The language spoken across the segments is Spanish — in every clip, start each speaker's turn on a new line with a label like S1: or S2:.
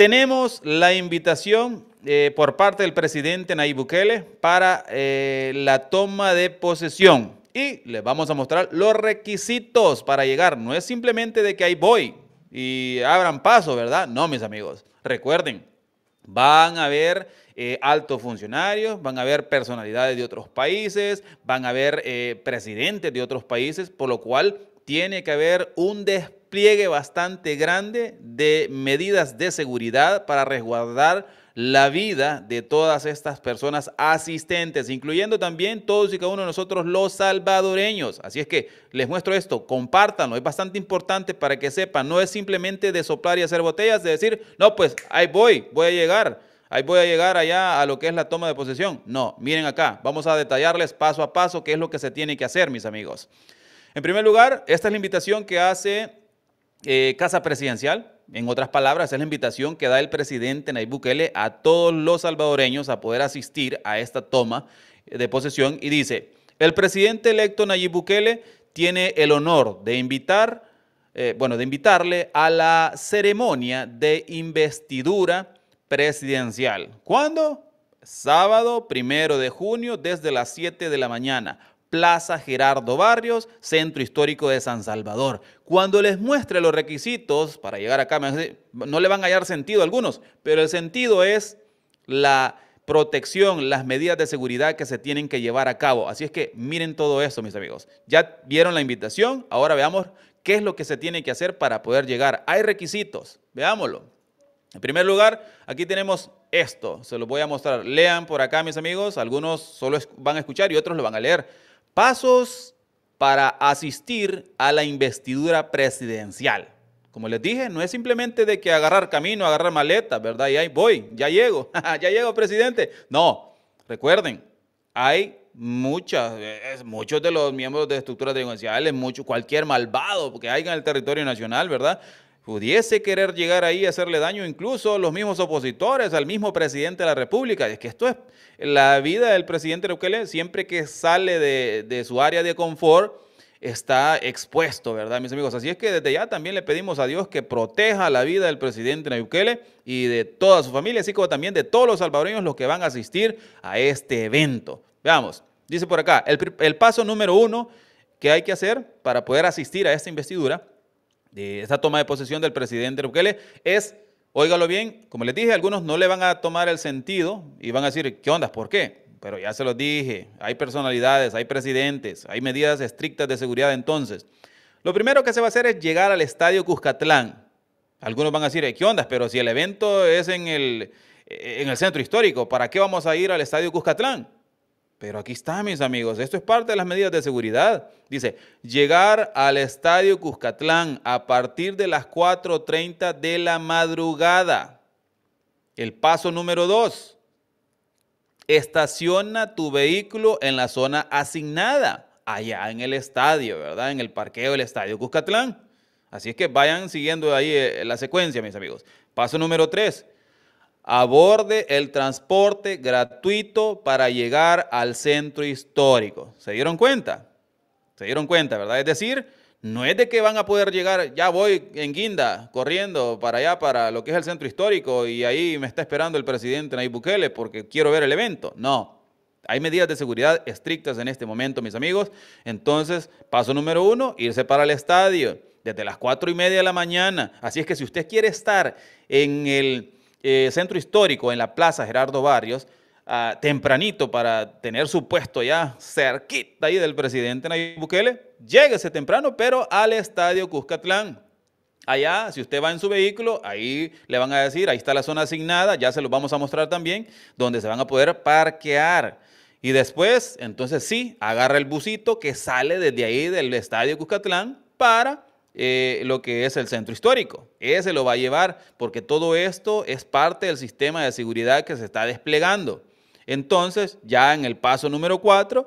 S1: Tenemos la invitación eh, por parte del presidente Nayib Bukele para eh, la toma de posesión. Y les vamos a mostrar los requisitos para llegar. No es simplemente de que ahí voy y abran paso, ¿verdad? No, mis amigos. Recuerden, van a haber eh, altos funcionarios, van a haber personalidades de otros países, van a haber presidentes de otros países, por lo cual tiene que haber un despliegue bastante grande de medidas de seguridad para resguardar la vida de todas estas personas asistentes, incluyendo también todos y cada uno de nosotros los salvadoreños. Así es que les muestro esto, compártanlo, es bastante importante para que sepan, no es simplemente de soplar y hacer botellas, de decir, no, pues ahí voy, voy a llegar, ahí voy a llegar allá a lo que es la toma de posesión. No, miren acá, vamos a detallarles paso a paso qué es lo que se tiene que hacer, mis amigos. En primer lugar, esta es la invitación que hace eh, Casa Presidencial. En otras palabras, es la invitación que da el presidente Nayib Bukele a todos los salvadoreños a poder asistir a esta toma eh, de posesión y dice, el presidente electo Nayib Bukele tiene el honor de invitar, eh, bueno, de invitarle a la ceremonia de investidura presidencial. ¿Cuándo? Sábado primero de junio desde las 7 de la mañana. Plaza Gerardo Barrios, Centro Histórico de San Salvador. Cuando les muestre los requisitos para llegar acá, no le van a hallar sentido a algunos, pero el sentido es la protección, las medidas de seguridad que se tienen que llevar a cabo. Así es que miren todo eso, mis amigos. Ya vieron la invitación, ahora veamos qué es lo que se tiene que hacer para poder llegar. Hay requisitos, veámoslo. En primer lugar, aquí tenemos esto, se lo voy a mostrar. Lean por acá, mis amigos, algunos solo van a escuchar y otros lo van a leer. Pasos para asistir a la investidura presidencial. Como les dije, no es simplemente de que agarrar camino, agarrar maleta, ¿verdad? Y ahí voy, ya llego, ya llego, presidente. No, recuerden, hay muchas, muchos de los miembros de estructuras delincuenciales, mucho, cualquier malvado que haya en el territorio nacional, ¿verdad? pudiese querer llegar ahí a hacerle daño incluso a los mismos opositores, al mismo presidente de la República. Es que esto es la vida del presidente Bukele, siempre que sale de, su área de confort, está expuesto, ¿verdad, mis amigos? Así es que desde ya también le pedimos a Dios que proteja la vida del presidente Nayukele y de toda su familia, así como también de todos los salvadoreños los que van a asistir a este evento. Veamos, dice por acá, el, el paso número uno que hay que hacer para poder asistir a esta investidura de esa toma de posesión del presidente Bukele es, óigalo bien, como les dije, algunos no le van a tomar el sentido y van a decir, ¿qué onda? ¿Por qué? Pero ya se los dije, hay personalidades, hay presidentes, hay medidas estrictas de seguridad entonces. Lo primero que se va a hacer es llegar al estadio Cuscatlán. Algunos van a decir, eh, ¿qué onda? Pero si el evento es el, eh, en el centro histórico, ¿para qué vamos a ir al estadio Cuscatlán? Pero aquí está, mis amigos, esto es parte de las medidas de seguridad. Dice, llegar al estadio Cuscatlán a partir de las 4.30 de la madrugada. El paso número dos, estaciona tu vehículo en la zona asignada, allá en el estadio, ¿verdad? En el parqueo del estadio Cuscatlán. Así es que vayan siguiendo ahí eh, la secuencia, mis amigos. Paso número tres aborde el transporte gratuito para llegar al centro histórico. ¿Se dieron cuenta? ¿Se dieron cuenta, verdad? Es decir, no es de que van a poder llegar, ya voy en guinda corriendo para allá, para lo que es el centro histórico, y ahí me está esperando el presidente Nayib Bukele porque quiero ver el evento. No. Hay medidas de seguridad estrictas en este momento, mis amigos. Entonces, paso número uno, irse para el estadio desde las cuatro y media de la mañana. Así es que si usted quiere estar en el eh, centro histórico en la Plaza Gerardo Barrios, ah, tempranito para tener su puesto ya cerquita ahí del presidente Nayib Bukele, ese temprano, pero al estadio Cuscatlán. Allá, si usted va en su vehículo, ahí le van a decir, ahí está la zona asignada, ya se los vamos a mostrar también, donde se van a poder parquear. Y después, entonces sí, agarra el busito que sale desde ahí del estadio Cuscatlán para eh, lo que es el centro histórico. Ese lo va a llevar porque todo esto es parte del sistema de seguridad que se está desplegando. Entonces, ya en el paso número cuatro,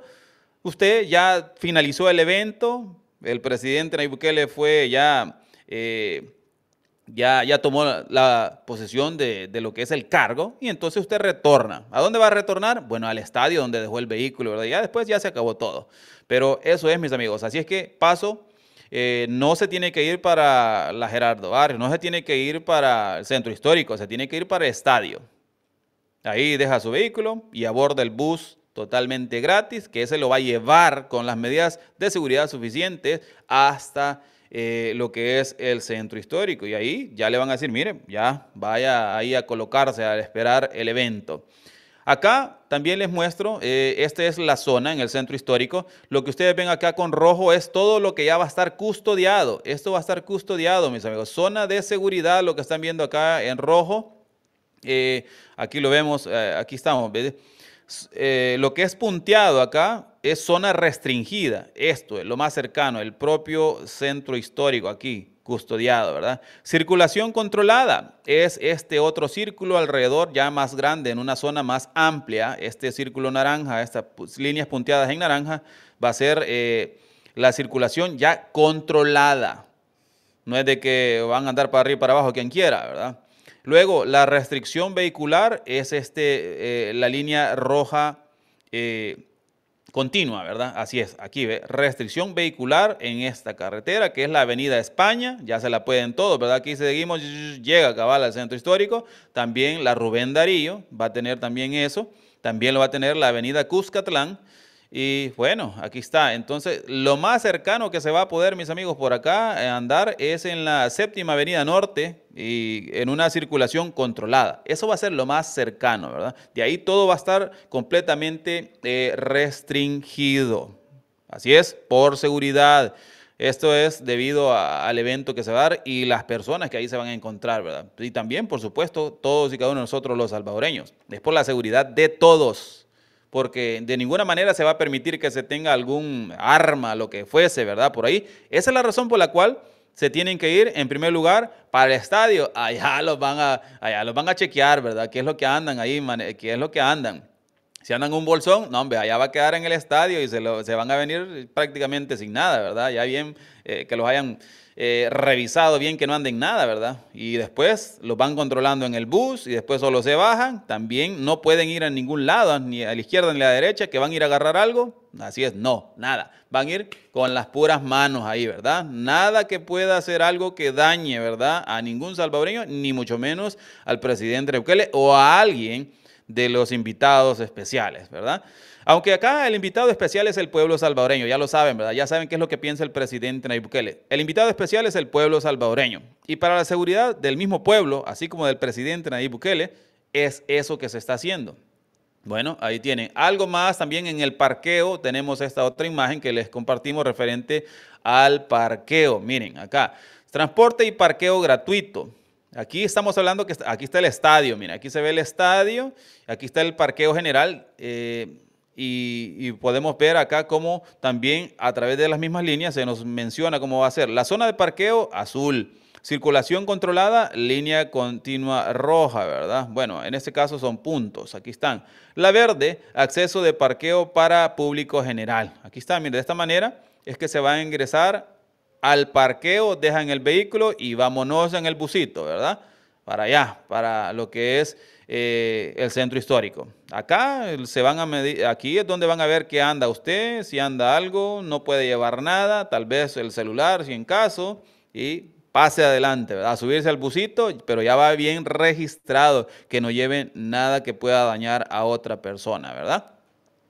S1: usted ya finalizó el evento, el presidente Nayib Bukele fue ya, eh, ya, ya tomó la posesión de, de, lo que es el cargo y entonces usted retorna. ¿A dónde va a retornar? Bueno, al estadio donde dejó el vehículo, ¿verdad? Ya después ya se acabó todo. Pero eso es, mis amigos. Así es que paso eh, no se tiene que ir para la Gerardo Barrio, no se tiene que ir para el centro histórico, se tiene que ir para el estadio. Ahí deja su vehículo y aborda el bus totalmente gratis, que ese lo va a llevar con las medidas de seguridad suficientes hasta eh, lo que es el centro histórico. Y ahí ya le van a decir, mire, ya vaya ahí a colocarse, a esperar el evento. Acá también les muestro, eh, esta es la zona en el centro histórico. Lo que ustedes ven acá con rojo es todo lo que ya va a estar custodiado. Esto va a estar custodiado, mis amigos. Zona de seguridad, lo que están viendo acá en rojo. Eh, aquí lo vemos, eh, aquí estamos. lo que es punteado acá, es zona restringida, esto es lo más cercano, el propio centro histórico aquí, custodiado, ¿verdad? Circulación controlada es este otro círculo alrededor, ya más grande, en una zona más amplia, este círculo naranja, estas líneas punteadas en naranja, va a ser eh, la circulación ya controlada. No es de que van a andar para arriba y para abajo quien quiera, ¿verdad? Luego, la restricción vehicular es este, eh, la línea roja. Eh, continua, ¿verdad? Así es, aquí ve, restricción vehicular en esta carretera, que es la Avenida España, ya se la pueden todos, ¿verdad? Aquí seguimos, llega a cabal al centro histórico, también la Rubén Darío va a tener también eso, también lo va a tener la Avenida Cuscatlán, y bueno, aquí está. Entonces, lo más cercano que se va a poder, mis amigos, por acá eh, andar es en la séptima avenida norte y en una circulación controlada. Eso va a ser lo más cercano, ¿verdad? De ahí todo va a estar completamente eh, restringido. Así es, por seguridad. Esto es debido al evento que se va a dar y las personas que ahí se van a encontrar, ¿verdad? Y también, por supuesto, todos y cada uno de nosotros los salvadoreños. Es por la seguridad de todos porque de ninguna manera se va a permitir que se tenga algún arma, lo que fuese, ¿verdad? Por ahí. Esa es la razón por la cual se tienen que ir en primer lugar para el estadio. Allá los van a, los van a chequear, ¿verdad? ¿Qué es lo que andan ahí? ¿Qué es lo que andan? Si andan un bolsón, no, hombre, allá va a quedar en el estadio y se, se van a venir prácticamente sin nada, ¿verdad? Ya bien eh, que los hayan eh, revisado bien que no anden nada, ¿verdad? Y después los van controlando en el bus y después solo se bajan. También no pueden ir a ningún lado, ni a la izquierda ni a la derecha, que van a ir a agarrar algo. Así es, no, nada. Van a ir con las puras manos ahí, ¿verdad? Nada que pueda hacer algo que dañe, ¿verdad? A ningún salvadoreño, ni mucho menos al presidente Bukele o a alguien de los invitados especiales, ¿verdad? Aunque acá el invitado especial es el pueblo salvadoreño, ya lo saben, ¿verdad? Ya saben qué es lo que piensa el presidente Nayib Bukele. El invitado especial es el pueblo salvadoreño. Y para la seguridad del mismo pueblo, así como del presidente Nayib Bukele, es eso que se está haciendo. Bueno, ahí tienen. Algo más también en el parqueo. Tenemos esta otra imagen que les compartimos referente al parqueo. Miren, acá. Transporte y parqueo gratuito. Aquí estamos hablando que aquí está el estadio, mira, aquí se ve el estadio, aquí está el parqueo general eh, y, y, podemos ver acá cómo también a través de las mismas líneas se nos menciona cómo va a ser. La zona de parqueo azul, circulación controlada, línea continua roja, ¿verdad? Bueno, en este caso son puntos, aquí están. La verde, acceso de parqueo para público general. Aquí está, mira, de esta manera es que se va a ingresar al parqueo, dejan el vehículo y vámonos en el busito, ¿verdad? Para allá, para lo que es eh, el centro histórico. Acá se van a medir, aquí es donde van a ver qué anda usted, si anda algo, no puede llevar nada, tal vez el celular, si en caso, y pase adelante, ¿verdad? A subirse al busito, pero ya va bien registrado, que no lleve nada que pueda dañar a otra persona, ¿verdad?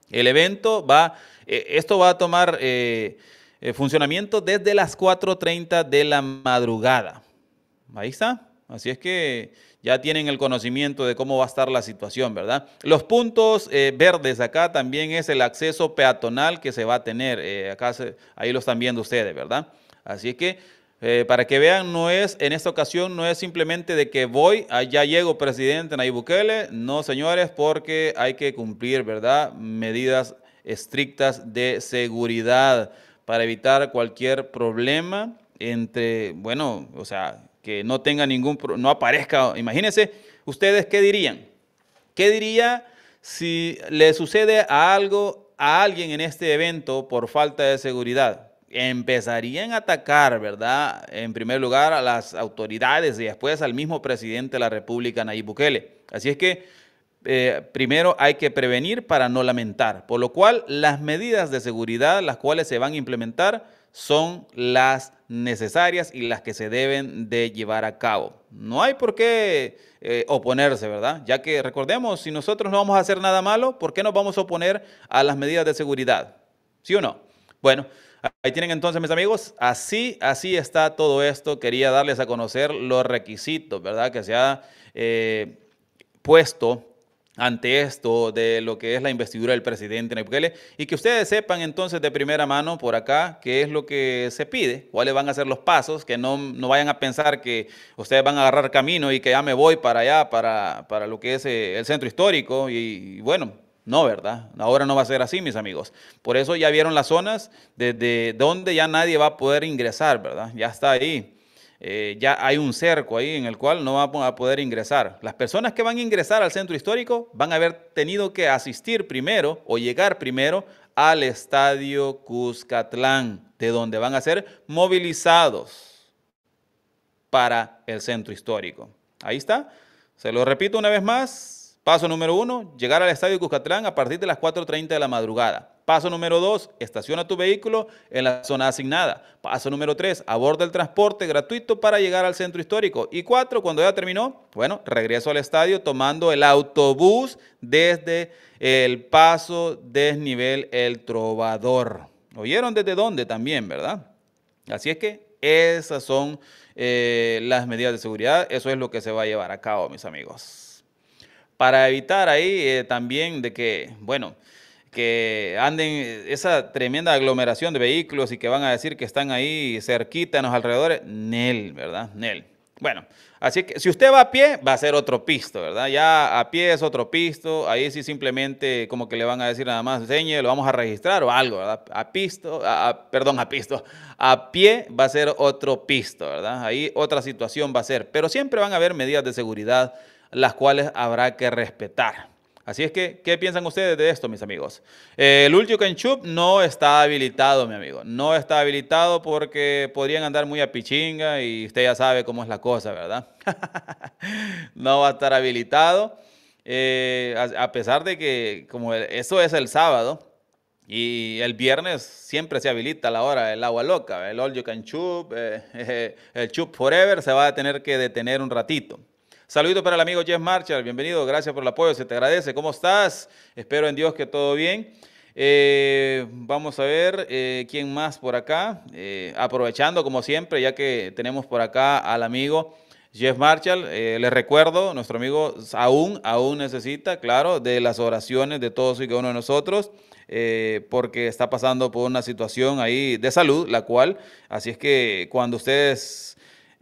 S1: El evento va, eh, esto va a tomar... Eh, eh, funcionamiento desde las 4.30 de la madrugada. Ahí está. Así es que ya tienen el conocimiento de cómo va a estar la situación, ¿verdad? Los puntos eh, verdes acá también es el acceso peatonal que se va a tener. Eh, acá ahí lo están viendo ustedes, ¿verdad? Así es que para que vean, no es, en esta ocasión no es simplemente de que voy, allá ah, llego presidente Nayib Bukele. No, señores, porque hay que cumplir, ¿verdad? Medidas estrictas de seguridad para evitar cualquier problema entre, bueno, o sea, que no tenga ningún, no aparezca. Imagínense, ustedes qué dirían. ¿Qué diría si le sucede a algo a alguien en este evento por falta de seguridad? Empezarían a atacar, ¿verdad? En primer lugar a las autoridades y después al mismo presidente de la República, Nayib Bukele. Así es que eh, primero hay que prevenir para no lamentar, por lo cual las medidas de seguridad las cuales se van a implementar son las necesarias y las que se deben de llevar a cabo. No hay por qué eh, oponerse, ¿verdad? Ya que recordemos, si nosotros no vamos a hacer nada malo, ¿por qué nos vamos a oponer a las medidas de seguridad? ¿Sí o no? Bueno, ahí tienen entonces mis amigos, así, así está todo esto. Quería darles a conocer los requisitos, ¿verdad? Que se ha eh, puesto ante esto de lo que es la investidura del presidente Bukele y que ustedes sepan entonces de primera mano por acá qué es lo que se pide, cuáles van a ser los pasos, que no, vayan a pensar que ustedes van a agarrar camino y que ya me voy para allá, para, lo que es eh, el centro histórico y, y bueno, no, ¿verdad? Ahora no va a ser así, mis amigos. Por eso ya vieron las zonas desde donde ya nadie va a poder ingresar, ¿verdad? Ya está ahí eh, ya hay un cerco ahí en el cual no van a poder ingresar. Las personas que van a ingresar al centro histórico van a haber tenido que asistir primero o llegar primero al estadio Cuscatlán, de donde van a ser movilizados para el centro histórico. Ahí está. Se lo repito una vez más. Paso número uno, llegar al estadio Cuscatlán a partir de las 4.30 de la madrugada. Paso número dos, estaciona tu vehículo en la zona asignada. Paso número tres, aborda el transporte gratuito para llegar al centro histórico. Y cuatro, cuando ya terminó, bueno, regreso al estadio tomando el autobús desde el paso desnivel El Trovador. ¿Oyeron desde dónde también, verdad? Así es que esas son eh, las medidas de seguridad. Eso es lo que se va a llevar a cabo, mis amigos. Para evitar ahí eh, también de que, bueno, que anden esa tremenda aglomeración de vehículos y que van a decir que están ahí cerquita en los alrededores, Nel, ¿verdad? Nel. Bueno, así que si usted va a pie, va a ser otro pisto, ¿verdad? Ya a pie es otro pisto, ahí sí simplemente como que le van a decir nada más, señe, lo vamos a registrar o algo, ¿verdad? A pisto, perdón, a pisto, a pie va a ser otro pisto, ¿verdad? Ahí otra situación va a ser, pero siempre van a haber medidas de seguridad las cuales habrá que respetar. Así es que, ¿qué piensan ustedes de esto, mis amigos? Eh, el último Kenchup no está habilitado, mi amigo. No está habilitado porque podrían andar muy a pichinga y usted ya sabe cómo es la cosa, ¿verdad? no va a estar habilitado. Eh, a, pesar de que, como eso es el sábado, y el viernes siempre se habilita la hora, el agua loca, el all you can el chup forever se va a tener que detener un ratito. Saludos para el amigo Jeff Marshall, bienvenido, gracias por el apoyo, se te agradece. ¿Cómo estás? Espero en Dios que todo bien. Eh, vamos a ver eh, quién más por acá. Eh, aprovechando, como siempre, ya que tenemos por acá al amigo Jeff Marshall, les recuerdo, nuestro amigo aún, aún necesita, claro, de las oraciones de todos y cada uno de nosotros. porque está pasando por una situación ahí de salud, la cual, así es que cuando ustedes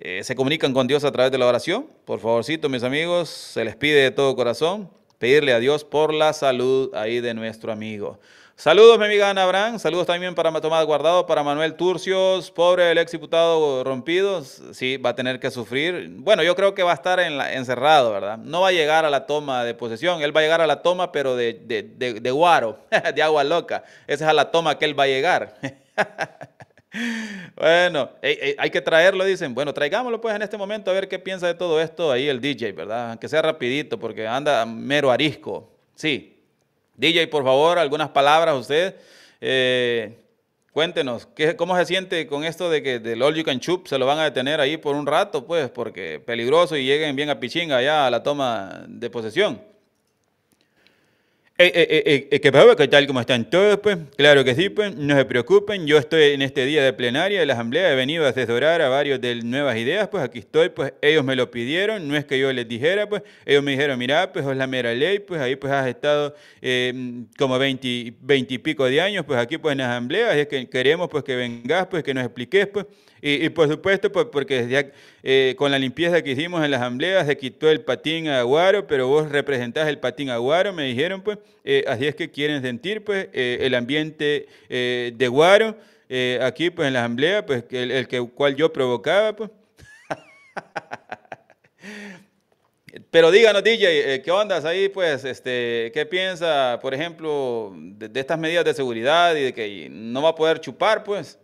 S1: eh, se comunican con Dios a través de la oración. Por favorcito, mis amigos, se les pide de todo corazón pedirle a Dios por la salud ahí de nuestro amigo. Saludos, mi amiga Ana Abraham. Saludos también para Tomás Guardado, para Manuel Turcios. Pobre el ex diputado rompido. Sí, va a tener que sufrir. Bueno, yo creo que va a estar encerrado, ¿verdad? No va a llegar a la toma de posesión. Él va a llegar a la toma, pero de, guaro, de agua loca. Esa es a la toma que él va a llegar. Bueno, hay que traerlo, dicen. Bueno, traigámoslo pues en este momento a ver qué piensa de todo esto ahí el DJ, ¿verdad? Aunque sea rapidito porque anda mero arisco. Sí. DJ, por favor, algunas palabras usted. Eh, cuéntenos, ¿cómo se siente con esto de que del All You Can Chup se lo van a detener ahí por un rato, pues, porque peligroso y lleguen bien a Pichinga allá a la toma de posesión? ¿Qué pasa, ¿Qué tal como están todos, pues, claro que sí, pues, no se preocupen, yo estoy en este día de plenaria de la asamblea, he venido a asesorar a varios de nuevas ideas, pues aquí estoy, pues ellos me lo pidieron, no es que yo les dijera, pues ellos me dijeron, mira, pues es la mera ley, pues ahí pues has estado eh, como 20, y pico de años, pues aquí pues en la asamblea, es que queremos pues que vengas, pues que nos expliques, pues, y, por supuesto, pues porque desde, eh, con la limpieza que hicimos en la asamblea se quitó el patín aguaro, pero vos representás el patín aguaro, me dijeron, pues, eh, así es que quieren sentir pues, eh, el ambiente eh, de Guaro, aquí pues en la asamblea, pues el, cual yo provocaba. Pues. Pero díganos, DJ, ¿qué ondas ahí? Pues, este, ¿qué piensa, por ejemplo, de estas medidas de seguridad y de que no va a poder chupar, pues?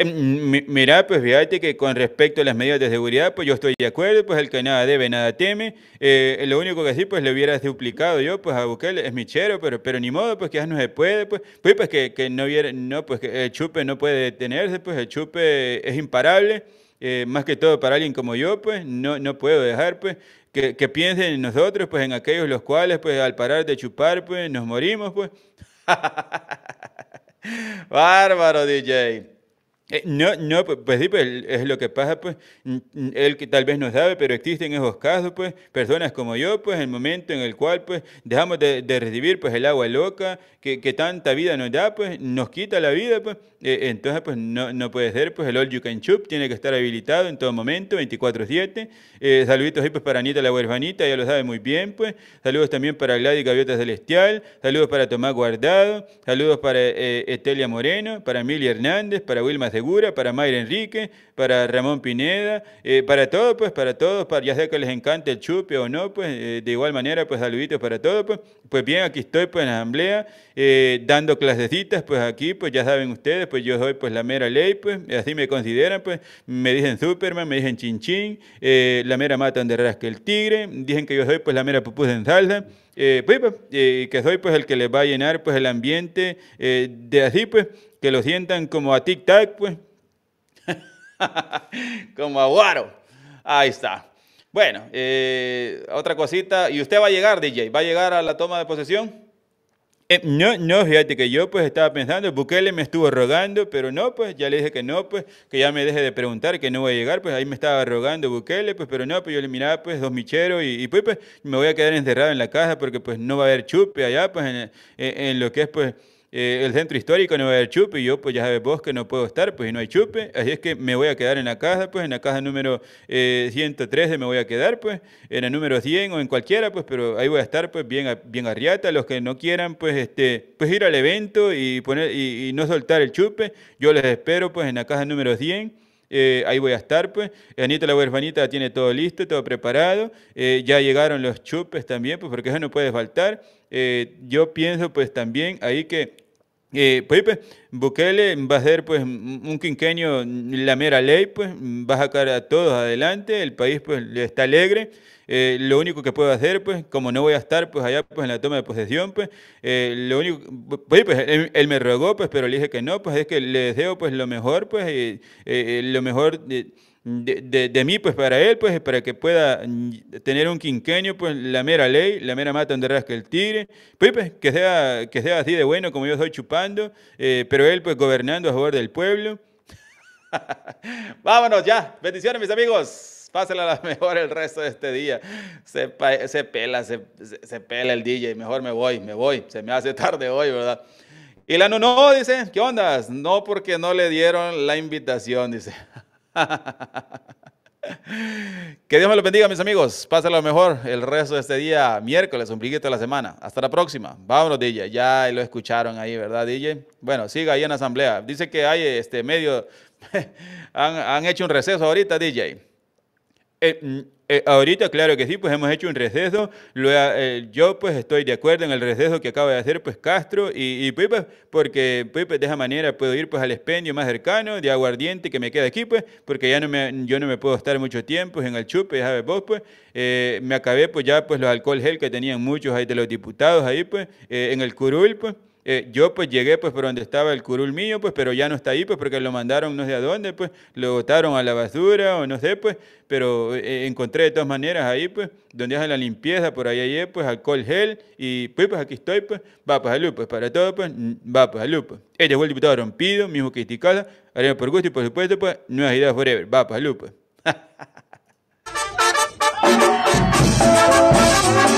S1: Em, Mira, pues fíjate que con respecto a las medidas de seguridad, pues yo estoy de acuerdo, pues el que nada debe, nada teme. Eh, lo único que sí, pues le hubiera duplicado yo, pues a Bukele, es mi chero, pero, pero ni modo, pues que ya no se puede, pues, pues, pues que, no hubiera, no, pues que el chupe no puede detenerse, pues el chupe es imparable. Eh, más que todo para alguien como yo, pues no, no puedo dejar, pues que, piensen en nosotros, pues en aquellos los cuales, pues al parar de chupar, pues nos morimos, pues. Bárbaro, DJ. Eh, no, no, pues, pues sí, pues, es lo que pasa, pues, él que tal vez no sabe, pero existen esos casos, pues, personas como yo, pues, el momento en el cual, pues, dejamos de, recibir, pues, el agua loca que, tanta vida nos da, pues, nos quita la vida, pues, eh, entonces, pues, no, no, puede ser, pues, el All You Can Chup tiene que estar habilitado en todo momento, 24-7. Eh, saluditos pues, para Anita la huerfanita, ella lo sabe muy bien, pues. Saludos también para Gladys Gaviota Celestial, saludos para Tomás Guardado, saludos para Estelia Moreno, para Emilia Hernández, para Wilma Segura, para Mayra Enrique, para Ramón Pineda, eh, para todos, pues, para todos, para, ya sea que les encante el chupe o no, pues, eh, de igual manera, pues, saluditos para todos, pues, pues bien, aquí estoy, pues, en la asamblea, eh, dando clasecitas, pues, aquí, pues, ya saben ustedes, pues, yo soy, pues, la mera ley, pues, así me consideran, pues, me dicen Superman, me dicen Chinchín, la mera matan de rasca el tigre, dicen que yo soy, pues, la mera pupus en salsa, eh, pues, pues eh, que soy pues el que les va a llenar pues el ambiente de así pues que lo sientan como a tic tac pues Como aguaro. Ahí está. Bueno, eh, otra cosita. ¿Y usted va a llegar, DJ? ¿Va a llegar a la toma de posesión? Eh, no, no, fíjate que yo pues estaba pensando, Bukele me estuvo rogando, pero no, pues ya le dije que no, pues que ya me deje de preguntar, que no voy a llegar, pues ahí me estaba rogando Bukele, pues pero no, pues yo le miraba pues dos micheros y, pues, pues, me voy a quedar encerrado en la casa porque pues no va a haber chupe allá, pues en lo que es pues eh, el centro histórico no va a haber chupe, y yo pues ya sabes vos que no puedo estar, pues y no hay chupe, así es que me voy a quedar en la casa, pues en la casa número eh, 113 me voy a quedar, pues en el número 100 o en cualquiera, pues pero ahí voy a estar pues bien, bien arriata, los que no quieran pues este, pues ir al evento y, poner, y, y no soltar el chupe, yo les espero pues en la casa número 100 eh, ahí voy a estar, pues. Eh, Anita la huerfanita tiene todo listo, todo preparado. Eh, ya llegaron los chupes también, pues, porque eso no puede faltar. yo pienso, pues, también ahí que eh, pues, pues, Bukele va a ser pues un quinquenio la mera ley, pues va a sacar a todos adelante, el país pues está alegre, eh, lo único que puedo hacer pues, como no voy a estar pues allá pues en la toma de posesión pues, eh, lo único, pues, pues él, me rogó pues, pero le dije que no, pues es que le deseo pues lo mejor pues, lo mejor de, mí, pues para él, pues para que pueda mm, tener un quinquenio, pues la mera ley, la mera mata donde rasca el tigre, pues, pues que, sea, que sea así de bueno como yo estoy chupando, eh, pero él pues gobernando a favor del pueblo. Vámonos ya, bendiciones mis amigos, pásenla la mejor el resto de este día. Se, se pela, se, pela el DJ, mejor me voy, me voy, se me hace tarde hoy, ¿verdad? Y la no, no, dice, ¿qué onda? No porque no le dieron la invitación, dice. que Dios me lo bendiga, mis amigos. Pásenlo mejor el resto de este día, miércoles, un de la semana. Hasta la próxima. Vámonos, DJ. Ya lo escucharon ahí, ¿verdad, DJ? Bueno, siga ahí en asamblea. Dice que hay este medio. han, han hecho un receso ahorita, DJ. Eh, mm, eh, ahorita, claro que sí, pues hemos hecho un receso. Eh, yo pues estoy de acuerdo en el receso que acaba de hacer pues Castro y, y pues, porque Pepe de esa manera puedo ir pues al expendio más cercano de aguardiente que me queda aquí, pues, porque ya no me, yo no me puedo estar mucho tiempo en el chupe, ya sabes vos, pues. me acabé pues ya pues los alcohol gel que tenían muchos ahí de los diputados ahí, pues, en el curul, pues. Eh, yo pues llegué pues por donde estaba el curul mío, pues pero ya no está ahí, pues porque lo mandaron no sé a dónde, pues lo botaron a la basura o no sé, pues, pero eh, eh, encontré de todas maneras ahí, pues, donde hacen la limpieza, por ahí ayer, pues alcohol gel y pues, pues aquí estoy, pues, va pues lupa pues para todo, pues, va pues lupa. pues. Este fue el diputado rompido, mismo que criticado, por gusto y por supuesto, pues, nuevas ideas forever, va pues lupa.